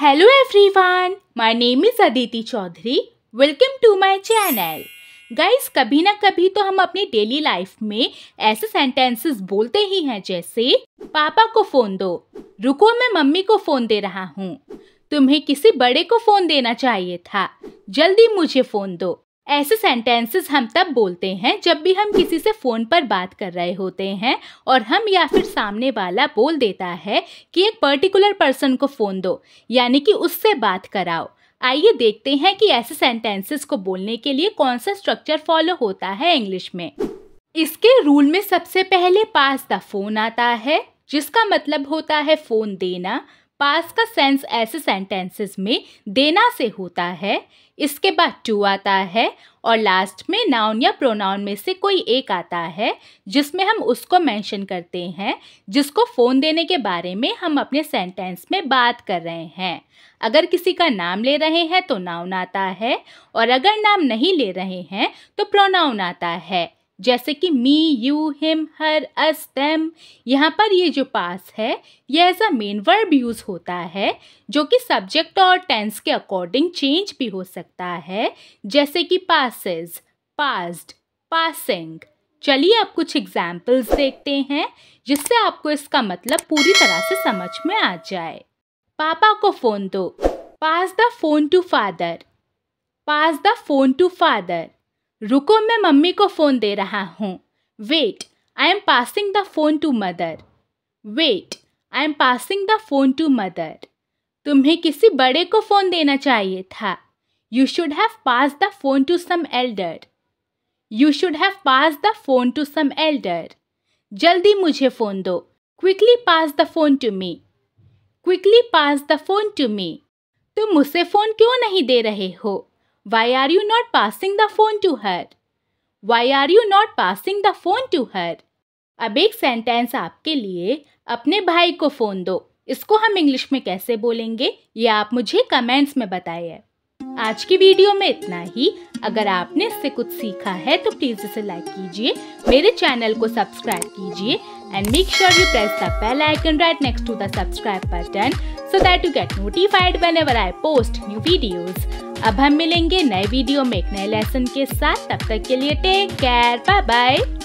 Hello everyone my name is Aditi Chaudhary welcome to my channel guys कभी ना कभी तो हम अपनी डेली लाइफ में ऐसे सेंटेंसेस बोलते ही हैं जैसे पापा को फोन दो रुको मैं मम्मी को फोन दे रहा हूँ तुम्हें किसी बड़े को फोन देना चाहिए था जल्दी मुझे फोन दो ऐसे सेंटेंसेस हम तब बोलते हैं जब भी हम किसी से फ़ोन पर बात कर रहे होते हैं और हम या फिर सामने वाला बोल देता है कि एक पर्टिकुलर पर्सन को फ़ोन दो यानी कि उससे बात कराओ आइए देखते हैं कि ऐसे सेंटेंसेस को बोलने के लिए कौन सा स्ट्रक्चर फॉलो होता है इंग्लिश में इसके रूल में सबसे पहले पास द फोन आता है जिसका मतलब होता है फ़ोन देना पास का सेंस ऐसे सेंटेंसेस में देना से होता है इसके बाद टू आता है और लास्ट में नाउन या प्रोनाउन में से कोई एक आता है जिसमें हम उसको मेंशन करते हैं जिसको फ़ोन देने के बारे में हम अपने सेंटेंस में बात कर रहे हैं अगर किसी का नाम ले रहे हैं तो नाउन आता है और अगर नाम नहीं ले रहे हैं तो प्रोनाउन आता है जैसे कि me you him her us them यहाँ पर ये जो पास है ये as a main verb use होता है जो कि सब्जेक्ट और टेंस के अकॉर्डिंग चेंज भी हो सकता है जैसे कि पासिस पास्ड पासिंग चलिए आप कुछ एग्जाम्पल्स देखते हैं जिससे आपको इसका मतलब पूरी तरह से समझ में आ जाए पापा को फ़ोन दो pass the phone to father pass the phone to father रुको मैं मम्मी को फ़ोन दे रहा हूँ wait I am passing the phone to mother wait I am passing the phone to mother तुम्हें किसी बड़े को फ़ोन देना चाहिए था you should have pass the phone to some elder you should have pass the phone to some elder जल्दी मुझे phone दो quickly pass the phone to me quickly pass the phone to me तुम मुझसे phone क्यों नहीं दे रहे हो Why are you not passing the phone to her? Why are you not passing the phone to her? अब एक sentence आपके लिए अपने भाई को फ़ोन दो इसको हम इंग्लिश में कैसे बोलेंगे ये आप मुझे कमेंट्स में बताइए आज की वीडियो में इतना ही अगर आपने इससे कुछ सीखा है तो प्लीज़ इसे लाइक कीजिए मेरे चैनल को सब्सक्राइब कीजिए and make sure you press the bell icon right next to the subscribe button so that you get notified whenever I post new videos अब हम मिलेंगे नए वीडियो में एक नए लेसन के साथ तब तक के लिए टेक केयर बाय बाय